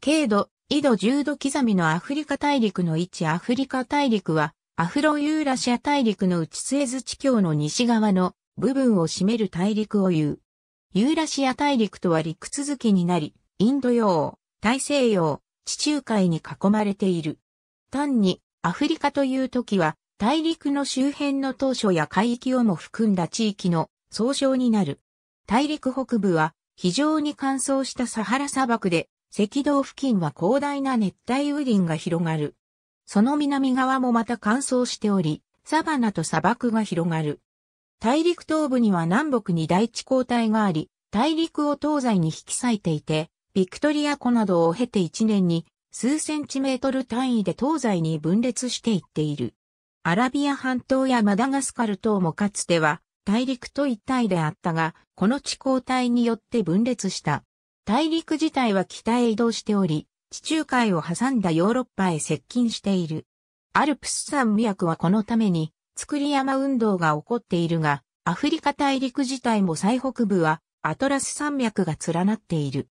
軽度、緯度10度刻みのアフリカ大陸の位置アフリカ大陸は、アフロユーラシア大陸の内スエズ地境の西側の部分を占める大陸を言う。ユーラシア大陸とは陸続きになり、インド洋、大西洋、地中海に囲まれている。単に、アフリカという時は、大陸の周辺の当初や海域をも含んだ地域の総称になる。大陸北部は、非常に乾燥したサハラ砂漠で、赤道付近は広大な熱帯雨林が広がる。その南側もまた乾燥しており、サバナと砂漠が広がる。大陸東部には南北に大地交代があり、大陸を東西に引き裂いていて、ビクトリア湖などを経て一年に数センチメートル単位で東西に分裂していっている。アラビア半島やマダガスカル等もかつては大陸と一体であったが、この地交帯によって分裂した。大陸自体は北へ移動しており、地中海を挟んだヨーロッパへ接近している。アルプス山脈はこのために、作り山運動が起こっているが、アフリカ大陸自体も最北部は、アトラス山脈が連なっている。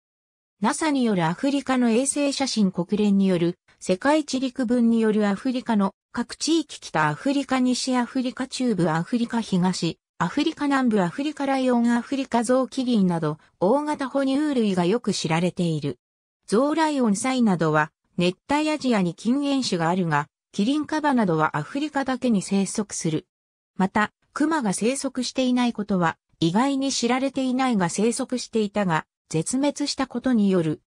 NASA によるアフリカの衛星写真国連による、世界地陸分によるアフリカの各地域北アフリカ西アフリカ中部アフリカ東アフリカ南部アフリカライオンアフリカゾウキリンなど大型哺乳類がよく知られている。ゾウライオンサイなどは熱帯アジアに禁煙種があるが、キリンカバなどはアフリカだけに生息する。また、クマが生息していないことは意外に知られていないが生息していたが、絶滅したことによる。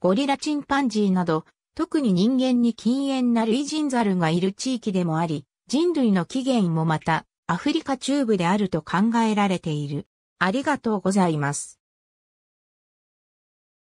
ゴリラチンパンジーなど、特に人間に禁煙な類人ルがいる地域でもあり、人類の起源もまた、アフリカ中部であると考えられている。ありがとうございます。